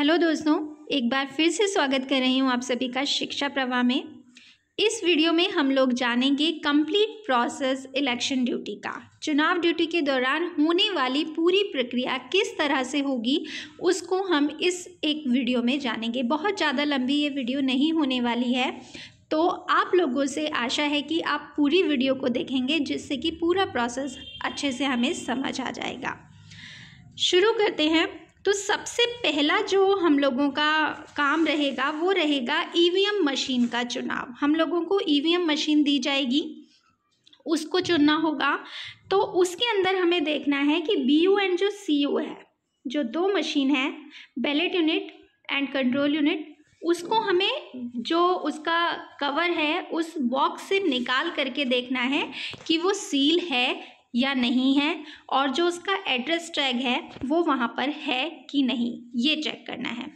hello दोस्तों एक बार फिर से स्वागत कर रही हूँ आप सभी का शिक्षा प्रवाह में इस वीडियो में हम लोग जानेंगे कंप्लीट प्रोसेस इलेक्शन ड्यूटी का चुनाव ड्यूटी के दौरान होने वाली पूरी प्रक्रिया किस तरह से होगी उसको हम इस एक वीडियो में जानेंगे बहुत ज़्यादा लंबी ये वीडियो नहीं होने वाली है तो आप लोगों से आशा है कि आप पूरी वीडियो को देखेंगे जिससे कि पूरा प्रोसेस अच्छे से हमें समझ आ जाएगा शुरू करते हैं तो सबसे पहला जो हम लोगों का काम रहेगा वो रहेगा ईवीएम e मशीन का चुनाव हम लोगों को ईवीएम e मशीन दी जाएगी उसको चुनना होगा तो उसके अंदर हमें देखना है कि बी यू एंड जो सी यू है जो दो मशीन है ballot unit and control unit उसको हमें जो उसका कवर है उस बॉक्स से निकाल करके देखना है कि वो सील है या नहीं है और जो उसका एड्रेस टैग है वो वहाँ पर है कि नहीं ये चेक करना है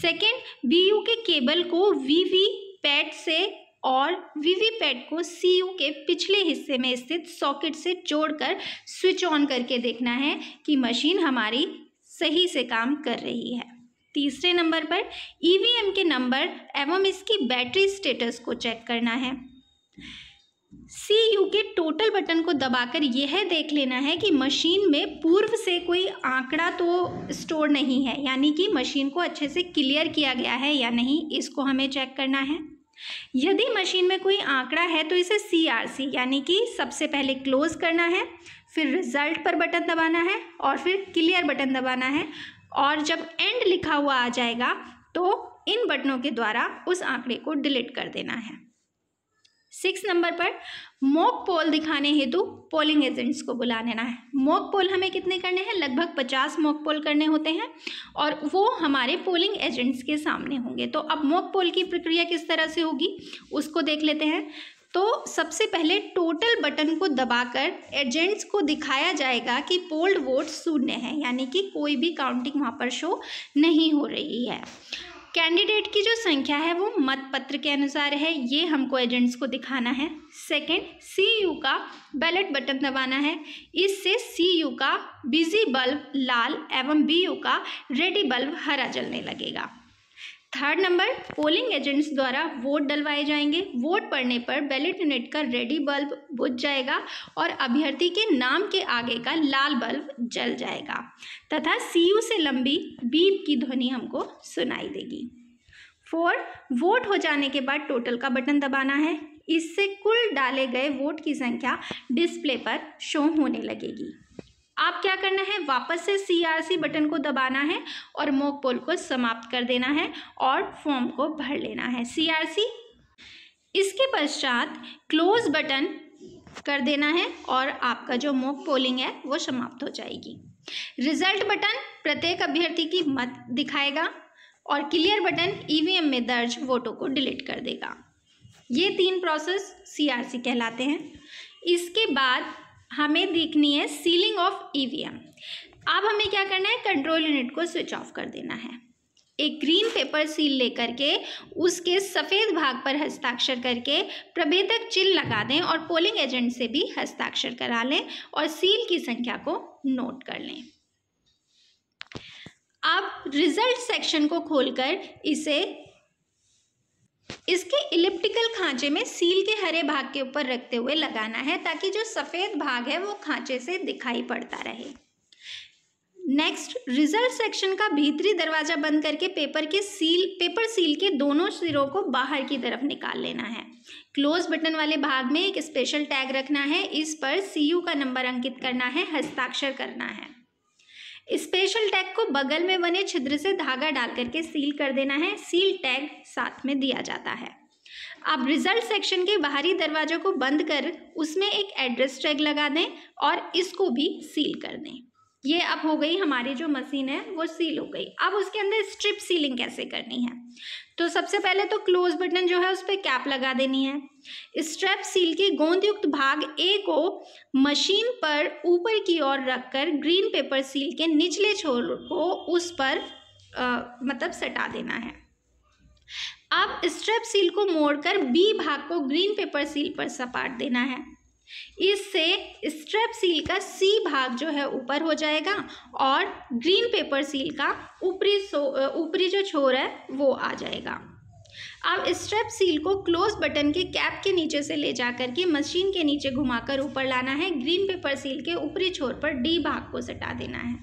सेकंड बीयू के केबल को वी पैड से और वीवीपैट को सीयू के पिछले हिस्से में स्थित सॉकेट से जोड़कर स्विच ऑन करके देखना है कि मशीन हमारी सही से काम कर रही है तीसरे नंबर पर ईवीएम e के नंबर एवं इसकी बैटरी स्टेटस को चेक करना है सी यू के टोटल बटन को दबाकर यह देख लेना है कि मशीन में पूर्व से कोई आंकड़ा तो स्टोर नहीं है यानी कि मशीन को अच्छे से क्लियर किया गया है या नहीं इसको हमें चेक करना है यदि मशीन में कोई आंकड़ा है तो इसे सी आर सी यानी कि सबसे पहले क्लोज करना है फिर रिजल्ट पर बटन दबाना है और फिर क्लियर बटन दबाना है और जब एंड लिखा हुआ आ जाएगा तो इन बटनों के द्वारा उस आंकड़े को डिलीट कर देना है सिक्स नंबर पर मॉक पोल दिखाने हेतु पोलिंग एजेंट्स को बुला लेना है मॉक पोल हमें कितने करने हैं लगभग पचास मॉक पोल करने होते हैं और वो हमारे पोलिंग एजेंट्स के सामने होंगे तो अब मॉक पोल की प्रक्रिया किस तरह से होगी उसको देख लेते हैं तो सबसे पहले टोटल बटन को दबाकर एजेंट्स को दिखाया जाएगा कि पोल्ड वोट शून्य है यानी कि कोई भी काउंटिंग वहाँ पर शो नहीं हो रही है कैंडिडेट की जो संख्या है वो मतपत्र के अनुसार है ये हमको एजेंट्स को दिखाना है सेकंड सीयू का बैलेट बटन दबाना है इससे सीयू का बिजी बल्ब लाल एवं बीयू का रेडी बल्ब हरा जलने लगेगा थर्ड नंबर पोलिंग एजेंट्स द्वारा वोट डलवाए जाएंगे वोट पड़ने पर बैलेट यूनिट का रेडी बल्ब बुझ जाएगा और अभ्यर्थी के नाम के आगे का लाल बल्ब जल जाएगा तथा सीयू से लंबी बीप की ध्वनि हमको सुनाई देगी फोर वोट हो जाने के बाद टोटल का बटन दबाना है इससे कुल डाले गए वोट की संख्या डिस्प्ले पर शो होने लगेगी आप क्या करना है वापस से सीआरसी बटन को दबाना है और मॉक पोल को समाप्त कर देना है और फॉर्म को भर लेना है सीआरसी इसके पश्चात क्लोज बटन कर देना है और आपका जो मॉक पोलिंग है वो समाप्त हो जाएगी रिजल्ट बटन प्रत्येक अभ्यर्थी की मत दिखाएगा और क्लियर बटन ईवीएम में दर्ज वोटों को डिलीट कर देगा ये तीन प्रोसेस सीआरसी कहलाते हैं इसके बाद हमें देखनी है सीलिंग ऑफ ईवीएम अब हमें क्या करना है कंट्रोल यूनिट को स्विच ऑफ कर देना है एक ग्रीन पेपर सील लेकर के उसके सफ़ेद भाग पर हस्ताक्षर करके प्रभेदक चिल लगा दें और पोलिंग एजेंट से भी हस्ताक्षर करा लें और सील की संख्या को नोट कर लें अब रिजल्ट सेक्शन को खोलकर इसे इसके इलिप्टिकल खांचे में सील के हरे भाग के ऊपर रखते हुए लगाना है ताकि जो सफ़ेद भाग है वो खांचे से दिखाई पड़ता रहे नेक्स्ट रिजल्ट सेक्शन का भीतरी दरवाजा बंद करके पेपर के सील पेपर सील के दोनों सिरों को बाहर की तरफ निकाल लेना है क्लोज बटन वाले भाग में एक स्पेशल टैग रखना है इस पर सीयू का नंबर अंकित करना है हस्ताक्षर करना है स्पेशल टैग को बगल में बने छिद्र से धागा डाल करके सील कर देना है सील टैग साथ में दिया जाता है आप रिजल्ट सेक्शन के बाहरी दरवाजों को बंद कर उसमें एक एड्रेस टैग लगा दें और इसको भी सील कर दें ये अब हो गई हमारी जो मशीन है वो सील हो गई अब उसके अंदर स्ट्रिप सीलिंग कैसे करनी है तो सबसे पहले तो क्लोज बटन जो है उस पर कैप लगा देनी है स्ट्रेप सील के गोंद युक्त भाग ए को मशीन पर ऊपर की ओर रखकर ग्रीन पेपर सील के निचले छोर को उस पर आ, मतलब सटा देना है अब स्ट्रेप सील को मोड़कर बी भाग को ग्रीन पेपर सील पर सपाट देना है इससे स्ट्रेप सील का सी भाग जो है ऊपर हो जाएगा और ग्रीन पेपर सील का ऊपरी ऊपरी जो छोर है वो आ जाएगा अब स्ट्रेप सील को क्लोज बटन के कैप के नीचे से ले जा करके मशीन के नीचे घुमाकर ऊपर लाना है ग्रीन पेपर सील के ऊपरी छोर पर डी भाग को सटा देना है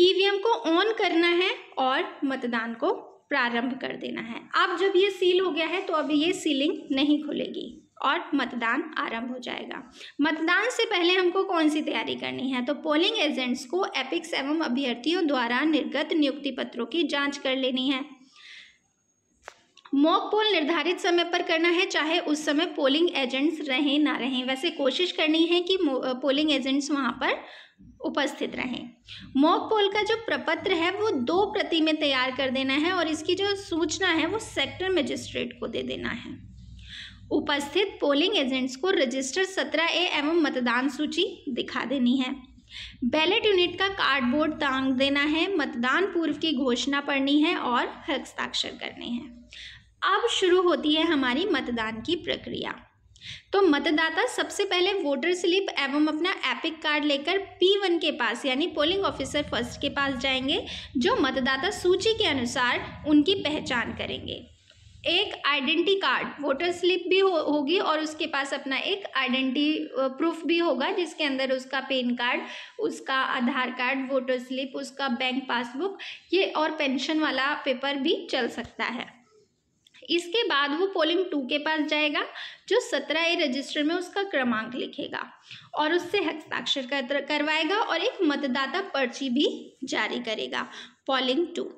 ईवीएम e को ऑन करना है और मतदान को प्रारंभ कर देना है अब जब ये सील हो गया है तो अब ये सीलिंग नहीं खुलेगी और मतदान आरंभ हो जाएगा मतदान से पहले हमको कौन सी तैयारी करनी है तो पोलिंग एजेंट्स को एपिक्स एवं अभ्यर्थियों द्वारा निर्गत नियुक्ति पत्रों की जांच कर लेनी है मॉक पोल निर्धारित समय पर करना है चाहे उस समय पोलिंग एजेंट्स रहें ना रहें वैसे कोशिश करनी है कि पोलिंग एजेंट्स वहां पर उपस्थित रहें मॉक पोल का जो प्रपत्र है वो दो प्रति में तैयार कर देना है और इसकी जो सूचना है वो सेक्टर मजिस्ट्रेट को दे देना है उपस्थित पोलिंग एजेंट्स को रजिस्टर सत्रह ए एवं मतदान सूची दिखा देनी है बैलेट यूनिट का कार्डबोर्ड टांग देना है मतदान पूर्व की घोषणा पढ़नी है और हस्ताक्षर करने हैं अब शुरू होती है हमारी मतदान की प्रक्रिया तो मतदाता सबसे पहले वोटर स्लिप एवं अपना एपिक कार्ड लेकर पी वन के पास यानी पोलिंग ऑफिसर फर्स्ट के पास जाएंगे जो मतदाता सूची के अनुसार उनकी पहचान करेंगे एक आइडेंटी कार्ड वोटर स्लिप भी हो, होगी और उसके पास अपना एक आइडेंटी प्रूफ भी होगा जिसके अंदर उसका पेन कार्ड उसका आधार कार्ड वोटर स्लिप उसका बैंक पासबुक ये और पेंशन वाला पेपर भी चल सकता है इसके बाद वो पोलिंग टू के पास जाएगा जो सत्रह ए रजिस्टर में उसका क्रमांक लिखेगा और उससे हस्ताक्षर करवाएगा और एक मतदाता पर्ची भी जारी करेगा पोलिंग टू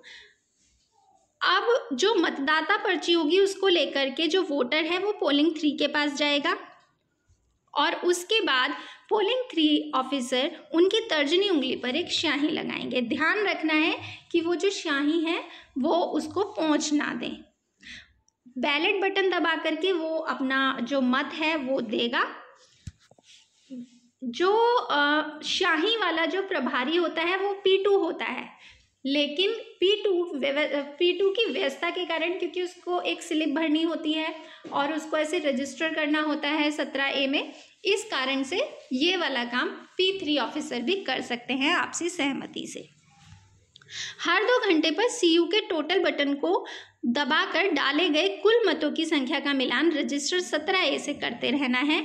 अब जो मतदाता पर्ची होगी उसको लेकर के जो वोटर है वो पोलिंग थ्री के पास जाएगा और उसके बाद पोलिंग थ्री ऑफिसर उनकी तर्जनी उंगली पर एक श्याही लगाएंगे ध्यान रखना है कि वो जो श्याही है वो उसको पहुंच ना दें बैलेट बटन दबा करके वो अपना जो मत है वो देगा जो शाही वाला जो प्रभारी होता है वो पी टू होता है लेकिन पी टू पी टू की व्यवस्था के कारण क्योंकि उसको एक स्लिप भरनी होती है और उसको ऐसे रजिस्टर करना होता है सत्रह ए में इस कारण से ये वाला काम पी थ्री ऑफिसर भी कर सकते हैं आपसी सहमति से हर दो घंटे पर यू के टोटल बटन को दबाकर डाले गए कुल मतों की संख्या का मिलान रजिस्टर सत्रह ए से करते रहना है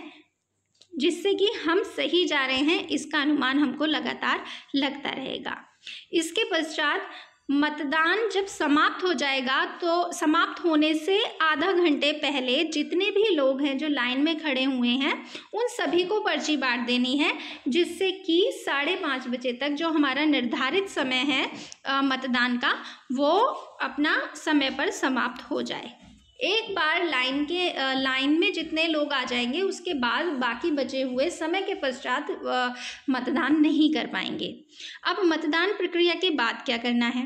जिससे कि हम सही जा रहे हैं इसका अनुमान हमको लगातार लगता रहेगा इसके पश्चात मतदान जब समाप्त हो जाएगा तो समाप्त होने से आधा घंटे पहले जितने भी लोग हैं जो लाइन में खड़े हुए हैं उन सभी को पर्ची बांट देनी है जिससे कि साढ़े पाँच बजे तक जो हमारा निर्धारित समय है मतदान का वो अपना समय पर समाप्त हो जाए एक बार लाइन के लाइन में जितने लोग आ जाएंगे उसके बाद बाकी बचे हुए समय के पश्चात मतदान नहीं कर पाएंगे अब मतदान प्रक्रिया के बाद क्या करना है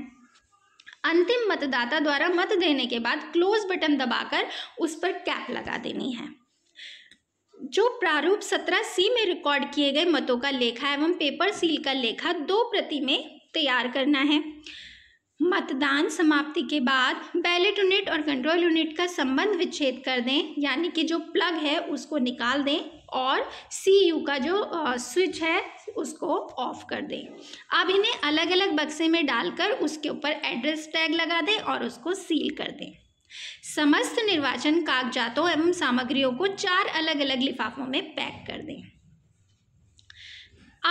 अंतिम मतदाता द्वारा मत देने के बाद क्लोज बटन दबाकर उस पर कैप लगा देनी है जो प्रारूप सत्रह सी में रिकॉर्ड किए गए मतों का लेखा एवं पेपर सील का लेखा दो प्रति में तैयार करना है मतदान समाप्ति के बाद बैलेट यूनिट और कंट्रोल यूनिट का संबंध विच्छेद कर दें यानी कि जो प्लग है उसको निकाल दें और सी यू का जो स्विच है उसको ऑफ कर दें अब इन्हें अलग अलग बक्से में डालकर उसके ऊपर एड्रेस टैग लगा दें और उसको सील कर दें समस्त निर्वाचन कागजातों एवं सामग्रियों को चार अलग अलग लिफाफों में पैक कर दें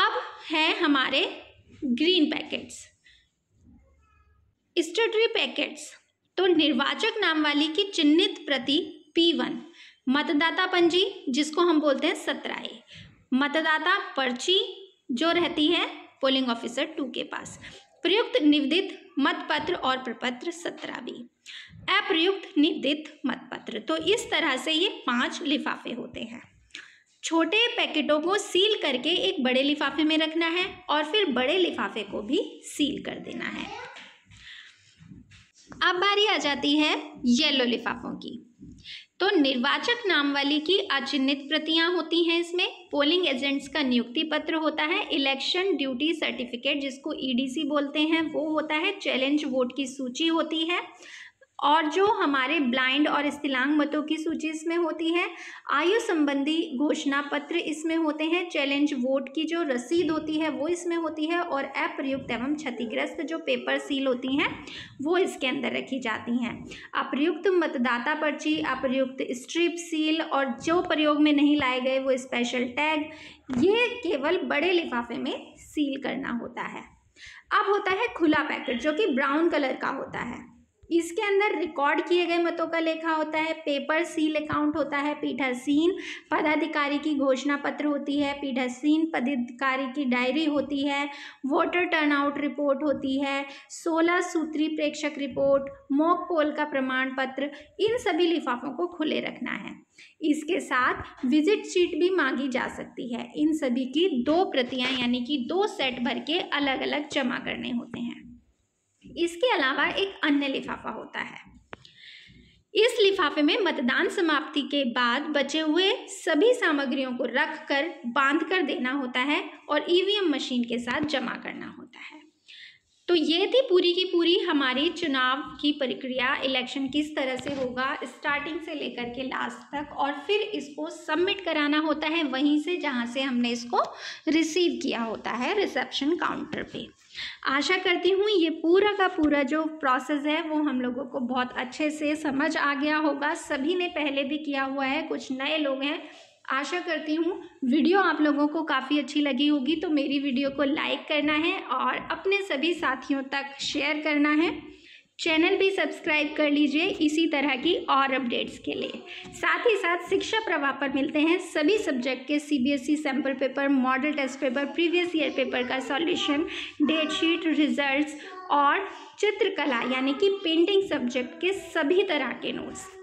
अब है हमारे ग्रीन पैकेट्स स्टेटरी पैकेट्स तो निर्वाचक नाम वाली की चिन्हित प्रति पी वन मतदाता पंजी जिसको हम बोलते हैं सत्रह मतदाता पर्ची जो रहती है पोलिंग ऑफिसर टू के पास प्रयुक्त निविदित मतपत्र और प्रपत्र सत्रह भी अप्रयुक्त निविदित मतपत्र तो इस तरह से ये पांच लिफाफे होते हैं छोटे पैकेटों को सील करके एक बड़े लिफाफे में रखना है और फिर बड़े लिफाफे को भी सील कर देना है अब बारी आ जाती है येलो लिफाफों की तो निर्वाचक नाम वाली की अचिन्हित प्रतियां होती हैं इसमें पोलिंग एजेंट्स का नियुक्ति पत्र होता है इलेक्शन ड्यूटी सर्टिफिकेट जिसको ईडीसी e बोलते हैं वो होता है चैलेंज वोट की सूची होती है और जो हमारे ब्लाइंड और स्थिलांग मतों की सूची इसमें होती है आयु संबंधी घोषणा पत्र इसमें होते हैं चैलेंज वोट की जो रसीद होती है वो इसमें होती है और अप्रयुक्त एवं क्षतिग्रस्त जो पेपर सील होती हैं वो इसके अंदर रखी जाती हैं अप्रयुक्त मतदाता पर्ची अप्रयुक्त स्ट्रिप सील और जो प्रयोग में नहीं लाए गए वो स्पेशल टैग ये केवल बड़े लिफाफे में सील करना होता है अब होता है खुला पैकेट जो कि ब्राउन कलर का होता है इसके अंदर रिकॉर्ड किए गए मतों का लेखा होता है पेपर सील अकाउंट होता है पीठासीन पदाधिकारी की घोषणा पत्र होती है पीठासीन पदाधिकारी की डायरी होती है वोटर टर्नआउट रिपोर्ट होती है सोलह सूत्री प्रेक्षक रिपोर्ट मॉक पोल का प्रमाण पत्र इन सभी लिफाफों को खुले रखना है इसके साथ विजिट शीट भी मांगी जा सकती है इन सभी की दो प्रतियाँ यानी कि दो सेट भर के अलग अलग जमा करने होते हैं इसके अलावा एक अन्य लिफाफा होता है इस लिफाफे में मतदान समाप्ति के बाद बचे हुए सभी सामग्रियों को रख कर बांध कर देना होता है और ईवीएम e मशीन के साथ जमा करना होता है तो ये थी पूरी की पूरी हमारी चुनाव की प्रक्रिया इलेक्शन किस तरह से होगा स्टार्टिंग से लेकर के लास्ट तक और फिर इसको सबमिट कराना होता है वहीं से जहां से हमने इसको रिसीव किया होता है रिसेप्शन काउंटर पे आशा करती हूँ ये पूरा का पूरा जो प्रोसेस है वो हम लोगों को बहुत अच्छे से समझ आ गया होगा सभी ने पहले भी किया हुआ है कुछ नए लोग हैं आशा करती हूँ वीडियो आप लोगों को काफ़ी अच्छी लगी होगी तो मेरी वीडियो को लाइक करना है और अपने सभी साथियों तक शेयर करना है चैनल भी सब्सक्राइब कर लीजिए इसी तरह की और अपडेट्स के लिए साथ ही साथ शिक्षा प्रवाह पर मिलते हैं सभी सब्जेक्ट के CBSE sample paper model test paper previous year paper का सॉल्यूशन डेट शीट रिजल्ट्स और चित्रकला यानी कि पेंटिंग सब्जेक्ट के सभी तरह के नोट्स